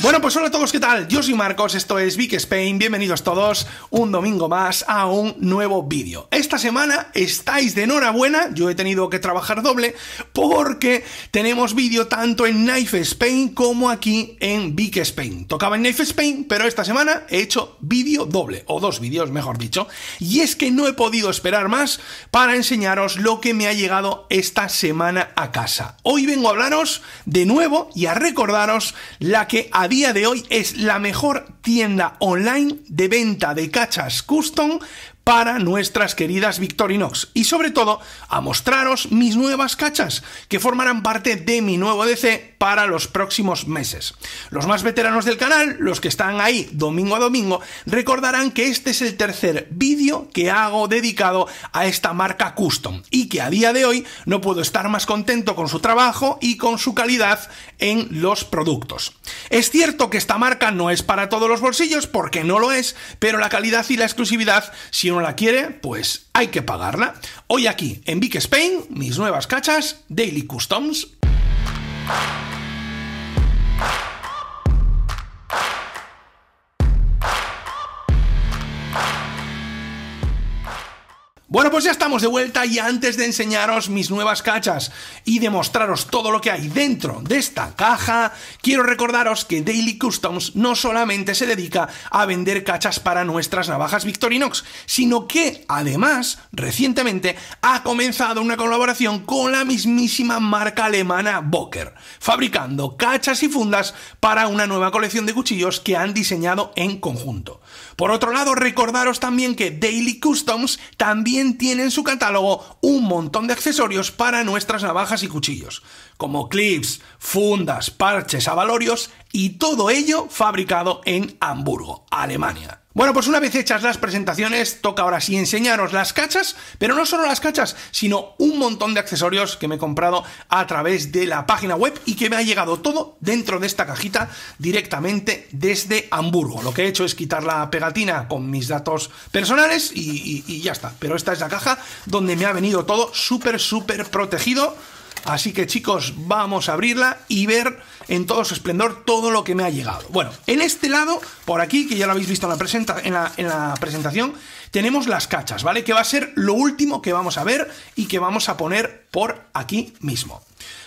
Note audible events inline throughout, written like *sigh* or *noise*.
Bueno, pues hola a todos, ¿qué tal? Yo soy Marcos, esto es Big Spain, bienvenidos todos un domingo más a un nuevo vídeo. Esta semana estáis de enhorabuena, yo he tenido que trabajar doble porque tenemos vídeo tanto en Knife Spain como aquí en Big Spain. Tocaba en Knife Spain, pero esta semana he hecho vídeo doble, o dos vídeos mejor dicho, y es que no he podido esperar más para enseñaros lo que me ha llegado esta semana a casa. Hoy vengo a hablaros de nuevo y a recordaros la que ha día de hoy es la mejor tienda online de venta de cachas custom para nuestras queridas Victorinox y sobre todo a mostraros mis nuevas cachas que formarán parte de mi nuevo DC para los próximos meses. Los más veteranos del canal, los que están ahí domingo a domingo, recordarán que este es el tercer vídeo que hago dedicado a esta marca custom y que a día de hoy no puedo estar más contento con su trabajo y con su calidad en los productos. Es cierto que esta marca no es para todos los bolsillos porque no lo es, pero la calidad y la exclusividad si no la quiere, pues hay que pagarla. Hoy aquí, en Big Spain, mis nuevas cachas Daily Customs. Bueno, pues ya estamos de vuelta y antes de enseñaros mis nuevas cachas y demostraros todo lo que hay dentro de esta caja, quiero recordaros que Daily Customs no solamente se dedica a vender cachas para nuestras navajas Victorinox, sino que además recientemente ha comenzado una colaboración con la mismísima marca alemana Boker, fabricando cachas y fundas para una nueva colección de cuchillos que han diseñado en conjunto. Por otro lado, recordaros también que Daily Customs también tiene en su catálogo un montón de accesorios para nuestras navajas y cuchillos, como clips, fundas, parches, avalorios, y todo ello fabricado en Hamburgo, Alemania. Bueno, pues una vez hechas las presentaciones, toca ahora sí enseñaros las cachas, pero no solo las cachas, sino un montón de accesorios que me he comprado a través de la página web y que me ha llegado todo dentro de esta cajita directamente desde Hamburgo. Lo que he hecho es quitar la pegatina con mis datos personales y, ya está. Pero esta es la caja donde me ha venido todo súper, súper protegido Así que chicos, vamos a abrirla y ver en todo su esplendor todo lo que me ha llegado. Bueno, en este lado, por aquí, que ya lo habéis visto en la, en la, presentación, tenemos las cachas, ¿vale? Que va a ser lo último que vamos a ver y que vamos a poner por aquí mismo.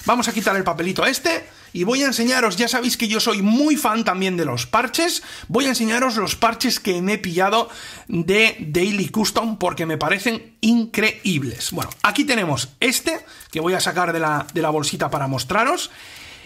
Vamos a quitar el papelito este y voy a enseñaros, ya sabéis que yo soy muy fan también de los parches, voy a enseñaros los parches que me he pillado de Daily Custom porque me parecen increíbles. Bueno, aquí tenemos este que voy a sacar de la, de la bolsita para mostraros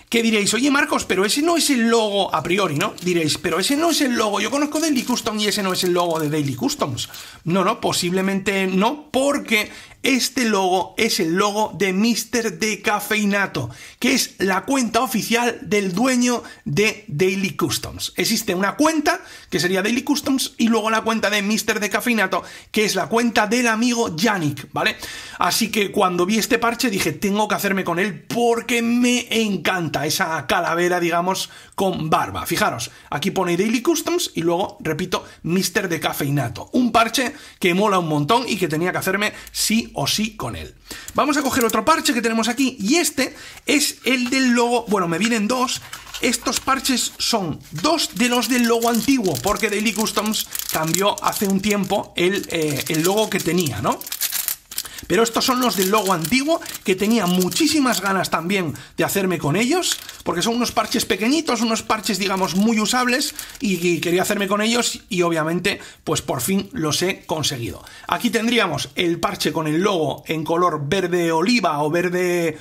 que diréis, oye Marcos, pero ese no es el logo a priori, ¿no? Diréis, pero ese no es el logo, yo conozco Daily Custom y ese no es el logo de Daily Customs. No, no, posiblemente no, porque este logo es el logo de Mr. Decafeinato, que es la cuenta oficial del dueño de Daily Customs. Existe una cuenta que sería Daily Customs y luego la cuenta de Mr. Decafeinato, que es la cuenta del amigo Yannick, ¿vale? Así que cuando vi este parche dije, tengo que hacerme con él porque me encanta esa calavera, digamos, con barba. Fijaros, aquí pone Daily Customs y luego, repito, Mister de Cafeinato. Un parche que mola un montón y que tenía que hacerme sí o sí con él. Vamos a coger otro parche que tenemos aquí y este es el del logo, bueno, me vienen dos, estos parches son dos de los del logo antiguo, porque Daily Customs cambió hace un tiempo el, eh, el logo que tenía, ¿no? Pero estos son los del logo antiguo, que tenía muchísimas ganas también de hacerme con ellos, porque son unos parches pequeñitos, unos parches, digamos, muy usables, y, quería hacerme con ellos, y obviamente, pues por fin los he conseguido. Aquí tendríamos el parche con el logo en color verde oliva o verde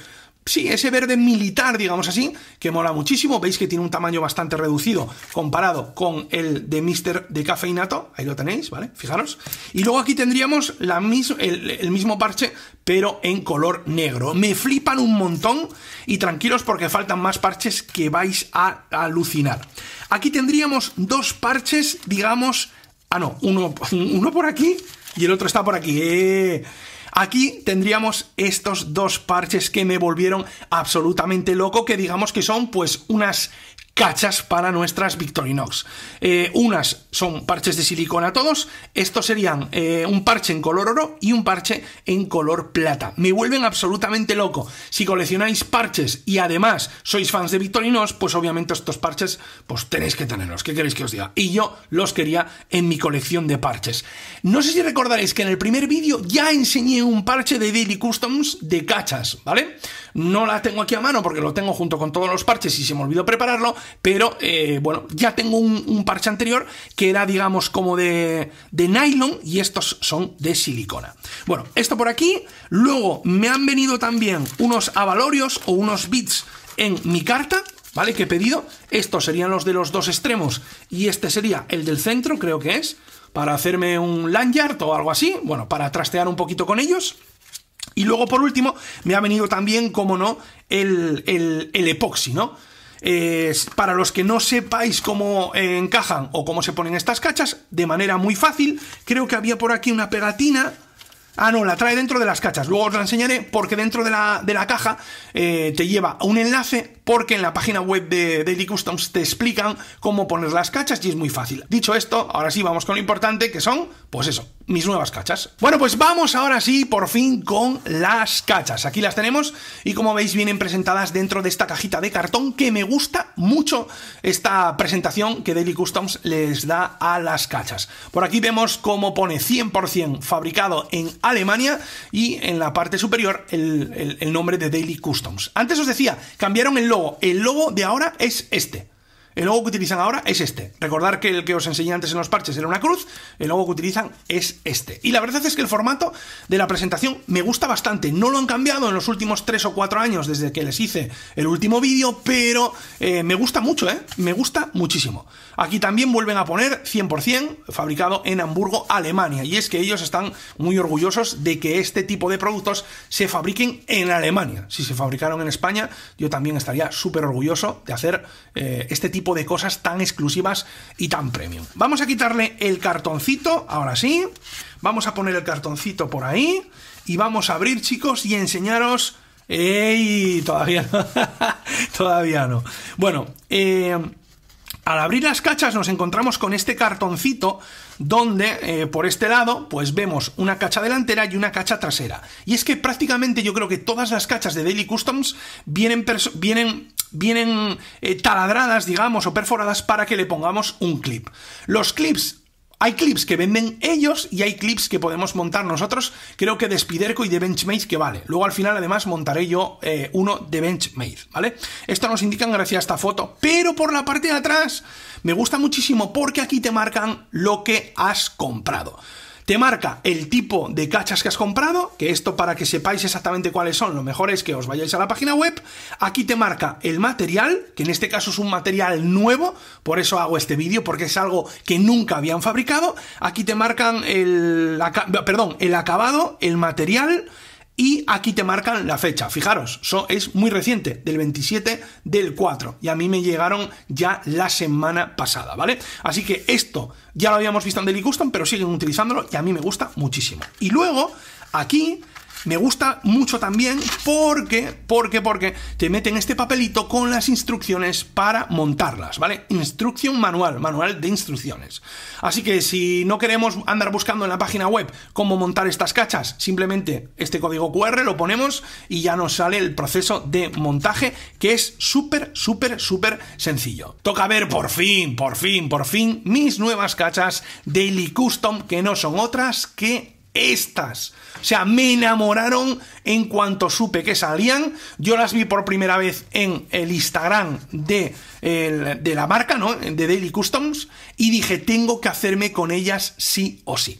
Sí, ese verde militar, digamos así, que mola muchísimo. Veis que tiene un tamaño bastante reducido comparado con el de Mr. de Cafeinato. Ahí lo tenéis, ¿vale? Fijaros. Y luego aquí tendríamos la el, mismo parche, pero en color negro. Me flipan un montón y tranquilos porque faltan más parches que vais a alucinar. Aquí tendríamos dos parches, digamos... Ah, no, uno, *laughs* uno por aquí y el otro está por aquí. Eh, Aquí tendríamos estos dos parches que me volvieron absolutamente loco, que digamos que son pues unas cachas para nuestras Victorinox. Eh, unas son parches de silicona todos, estos serían eh, un parche en color oro y un parche en color plata. Me vuelven absolutamente loco. Si coleccionáis parches y además sois fans de Victorinox, pues obviamente estos parches pues tenéis que tenerlos. ¿Qué queréis que os diga? Y yo los quería en mi colección de parches. No sé si recordaréis que en el primer vídeo ya enseñé un parche de Daily Customs de cachas, ¿vale? No la tengo aquí a mano porque lo tengo junto con todos los parches y se me olvidó prepararlo, pero eh, bueno, ya tengo un, parche anterior que era, digamos, como de, de nylon y estos son de silicona. Bueno, esto por aquí. Luego me han venido también unos avalorios o unos bits en mi carta, ¿vale? Que he pedido. Estos serían los de los dos extremos y este sería el del centro, creo que es, para hacerme un lanyard o algo así, bueno, para trastear un poquito con ellos. Y luego, por último, me ha venido también, como no, el, el, el epoxi, ¿no? Eh, para los que no sepáis cómo eh, encajan o cómo se ponen estas cachas, de manera muy fácil, creo que había por aquí una pegatina. Ah, no, la trae dentro de las cachas. Luego os la enseñaré porque dentro de la, de la caja eh, te lleva un enlace porque en la página web de Daily Customs te explican cómo poner las cachas y es muy fácil. Dicho esto, ahora sí vamos con lo importante que son, pues eso, mis nuevas cachas. Bueno, pues vamos ahora sí, por fin, con las cachas. Aquí las tenemos y como veis vienen presentadas dentro de esta cajita de cartón que me gusta mucho esta presentación que Daily Customs les da a las cachas. Por aquí vemos cómo pone 100% fabricado en Alemania y en la parte superior el, el nombre de Daily Customs. Antes os decía, cambiaron el logo el lobo de ahora es este. El logo que utilizan ahora es este. Recordar que el que os enseñé antes en los parches era una cruz, el logo que utilizan es este. Y la verdad es que el formato de la presentación me gusta bastante. No lo han cambiado en los últimos 3 o 4 años desde que les hice el último vídeo, pero eh, me gusta mucho, ¿eh? Me gusta muchísimo. Aquí también vuelven a poner 100% fabricado en Hamburgo, Alemania. Y es que ellos están muy orgullosos de que este tipo de productos se fabriquen en Alemania. Si se fabricaron en España, yo también estaría súper orgulloso de hacer eh, este tipo de cosas tan exclusivas y tan premium. Vamos a quitarle el cartoncito, ahora sí. Vamos a poner el cartoncito por ahí. Y vamos a abrir, chicos, y enseñaros... ¡Ey! Todavía no. *laughs* todavía no. Bueno, eh, Al abrir las cachas nos encontramos con este cartoncito donde eh, por este lado pues vemos una cacha delantera y una cacha trasera. Y es que prácticamente yo creo que todas las cachas de Daily Customs vienen, vienen vienen eh, taladradas, digamos, o perforadas para que le pongamos un clip. Los clips hay clips que venden ellos y hay clips que podemos montar nosotros. Creo que de Spiderco y de Benchmade que vale. Luego al final además montaré yo eh, uno de Benchmade, ¿vale? Esto nos indican gracias a esta foto. Pero por la parte de atrás me gusta muchísimo porque aquí te marcan lo que has comprado. Te marca el tipo de cachas que has comprado, que esto para que sepáis exactamente cuáles son, lo mejor es que os vayáis a la página web. Aquí te marca el material, que en este caso es un material nuevo, por eso hago este vídeo, porque es algo que nunca habían fabricado. Aquí te marcan el, perdón, el acabado, el material y aquí te marcan la fecha, fijaros, es muy reciente, del 27 del 4. Y a mí me llegaron ya la semana pasada, ¿vale? Así que esto ya lo habíamos visto en Daily Custom, pero siguen utilizándolo y a mí me gusta muchísimo. Y luego, aquí me gusta mucho también porque, porque, porque te meten este papelito con las instrucciones para montarlas, ¿vale? Instrucción manual, manual de instrucciones. Así que si no queremos andar buscando en la página web cómo montar estas cachas, simplemente este código QR lo ponemos y ya nos sale el proceso de montaje que es súper, súper, súper sencillo. Toca ver por fin, por fin, por fin mis nuevas cachas Daily Custom que no son otras que estas. O sea, me enamoraron en cuanto supe que salían. Yo las vi por primera vez en el Instagram de, la marca, ¿no? De Daily Customs. Y dije, tengo que hacerme con ellas sí o sí.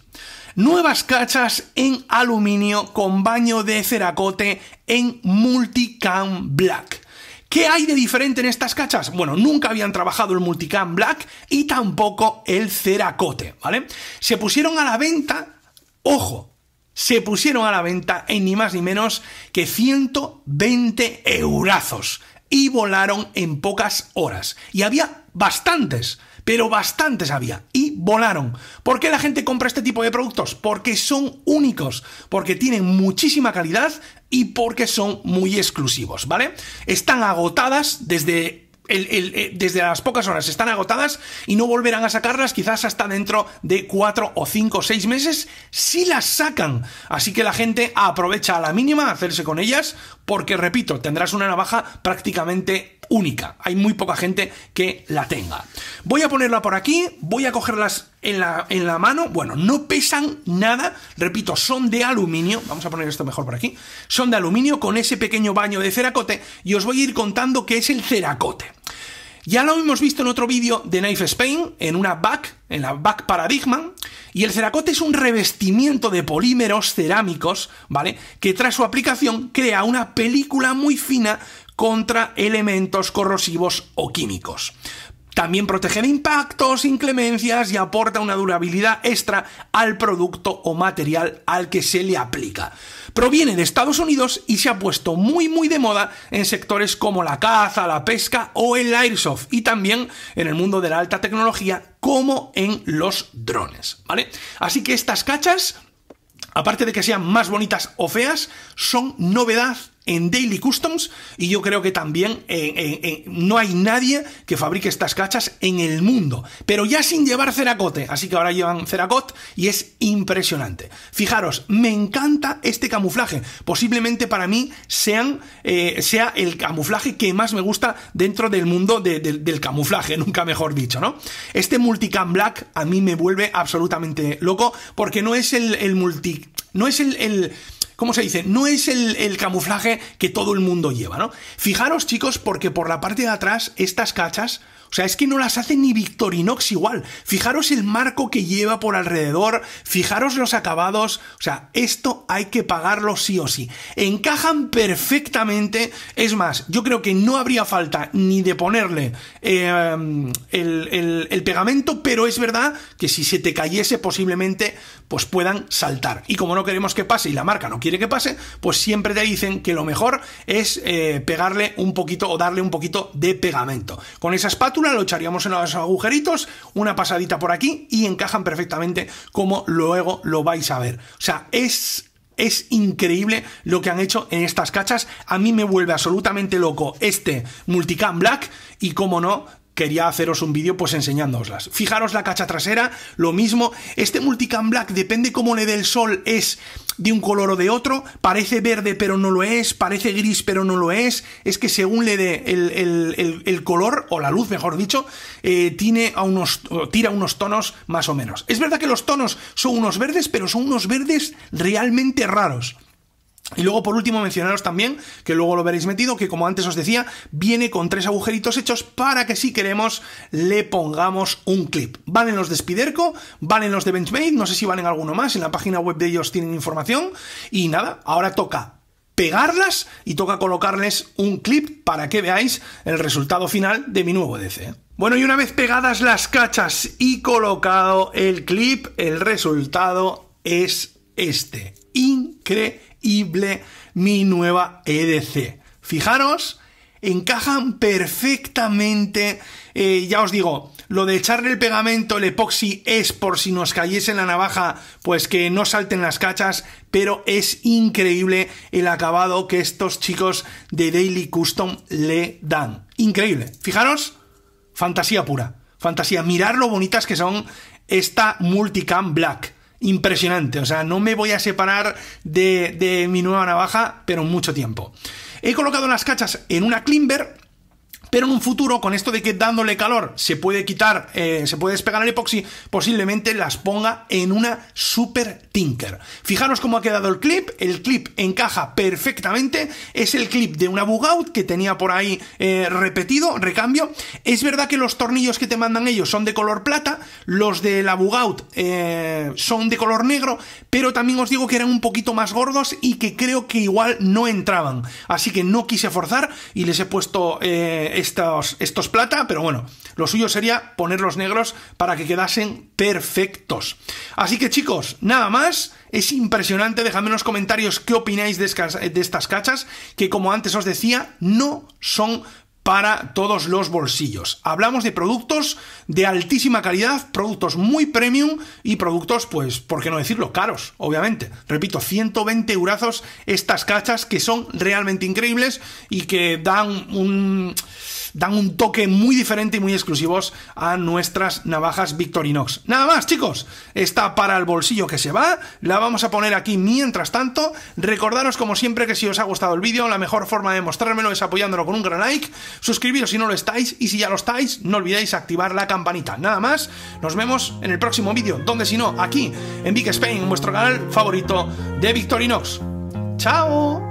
Nuevas cachas en aluminio con baño de ceracote en Multicam Black. ¿Qué hay de diferente en estas cachas? Bueno, nunca habían trabajado el Multicam Black y tampoco el ceracote, ¿vale? Se pusieron a la venta Ojo, se pusieron a la venta en ni más ni menos que 120 eurazos y volaron en pocas horas. Y había bastantes, pero bastantes había y volaron. ¿Por qué la gente compra este tipo de productos? Porque son únicos, porque tienen muchísima calidad y porque son muy exclusivos, ¿vale? Están agotadas desde eh, desde las pocas horas están agotadas y no volverán a sacarlas quizás hasta dentro de 4 o 5 o 6 meses si las sacan. Así que la gente aprovecha a la mínima a hacerse con ellas porque, repito, tendrás una navaja prácticamente única. Hay muy poca gente que la tenga. Voy a ponerla por aquí, voy a cogerlas en la, en la mano. Bueno, no pesan nada, repito, son de aluminio. Vamos a poner esto mejor por aquí. Son de aluminio con ese pequeño baño de ceracote y os voy a ir contando qué es el ceracote. Ya lo hemos visto en otro vídeo de Knife Spain, en una back, en la back Paradigma, y el ceracote es un revestimiento de polímeros cerámicos, ¿vale? Que tras su aplicación crea una película muy fina contra elementos corrosivos o químicos. También protege de impactos, inclemencias y aporta una durabilidad extra al producto o material al que se le aplica. Proviene de Estados Unidos y se ha puesto muy muy de moda en sectores como la caza, la pesca o el airsoft y también en el mundo de la alta tecnología como en los drones, ¿vale? Así que estas cachas aparte de que sean más bonitas o feas, son novedad en Daily Customs y yo creo que también no hay nadie que fabrique estas cachas en el mundo, pero ya sin llevar ceracote, así que ahora llevan ceracote y es impresionante. Fijaros, me encanta este camuflaje, posiblemente para mí sean, eh, sea el camuflaje que más me gusta dentro del mundo del camuflaje, *laughs* nunca mejor dicho, ¿no? Este multicam black a mí me vuelve absolutamente loco porque no es el, el multi... no es el ¿cómo se dice? No es el, el, camuflaje que todo el mundo lleva, ¿no? Fijaros, chicos, porque por la parte de atrás, estas cachas o sea, es que no las hace ni Victorinox igual. Fijaros el marco que lleva por alrededor, fijaros los acabados. O sea, esto hay que pagarlo sí o sí. Encajan perfectamente. Es más, yo creo que no habría falta ni de ponerle eh, el, pegamento, pero es verdad que si se te cayese posiblemente, pues puedan saltar. Y como no queremos que pase y la marca no quiere que pase, pues siempre te dicen que lo mejor es eh, pegarle un poquito o darle un poquito de pegamento. Con esa espátula una lo echaríamos en los agujeritos, una pasadita por aquí y encajan perfectamente como luego lo vais a ver. O sea, es es increíble lo que han hecho en estas cachas. A mí me vuelve absolutamente loco este Multicam Black y, como no, quería haceros un vídeo pues enseñándooslas. Fijaros la cacha trasera, lo mismo. Este Multicam Black, depende cómo le dé el sol, es de un color o de otro. Parece verde pero no lo es, parece gris pero no lo es. Es que según le dé el, color, o la luz mejor dicho, eh, tiene a unos, tira unos tonos más o menos. Es verdad que los tonos son unos verdes, pero son unos verdes realmente raros. Y luego, por último, mencionaros también, que luego lo veréis metido, que como antes os decía, viene con tres agujeritos hechos para que si queremos le pongamos un clip. en los de Spiderco, en los de Benchmade, no sé si en alguno más, en la página web de ellos tienen información. Y nada, ahora toca pegarlas y toca colocarles un clip para que veáis el resultado final de mi nuevo DC. Bueno, y una vez pegadas las cachas y colocado el clip, el resultado es este. Increíble mi nueva EDC. Fijaros, encajan perfectamente. Eh, ya os digo, lo de echarle el pegamento, el epoxi, es por si nos cayese la navaja, pues que no salten las cachas, pero es increíble el acabado que estos chicos de Daily Custom le dan. Increíble. Fijaros, fantasía pura. Fantasía. Mirar lo bonitas que son esta Multicam Black impresionante. O sea, no me voy a separar de, mi nueva navaja, pero mucho tiempo. He colocado las cachas en una Climber pero en un futuro, con esto de que dándole calor se puede quitar, eh, se puede despegar el epoxi, posiblemente las ponga en una super tinker. Fijaros cómo ha quedado el clip. El clip encaja perfectamente. Es el clip de una Bugout que tenía por ahí eh, repetido, recambio. Es verdad que los tornillos que te mandan ellos son de color plata, los de la Bugout eh, son de color negro, pero también os digo que eran un poquito más gordos y que creo que igual no entraban. Así que no quise forzar y les he puesto estos, estos plata, pero bueno, lo suyo sería ponerlos negros para que quedasen perfectos. Así que chicos, nada más. Es impresionante, dejadme en los comentarios qué opináis de, de estas cachas, que como antes os decía, no son para todos los bolsillos. Hablamos de productos de altísima calidad, productos muy premium y productos, pues, ¿por qué no decirlo? Caros, obviamente. Repito, 120 eurazos estas cachas que son realmente increíbles y que dan un dan un toque muy diferente y muy exclusivos a nuestras navajas Victorinox. Nada más, chicos, está para el bolsillo que se va, la vamos a poner aquí mientras tanto. Recordaros como siempre que si os ha gustado el vídeo, la mejor forma de mostrármelo es apoyándolo con un gran like, suscribiros si no lo estáis y si ya lo estáis, no olvidéis activar la campanita. Nada más, nos vemos en el próximo vídeo, donde si no, aquí en Big Spain, vuestro canal favorito de Victorinox. ¡Chao!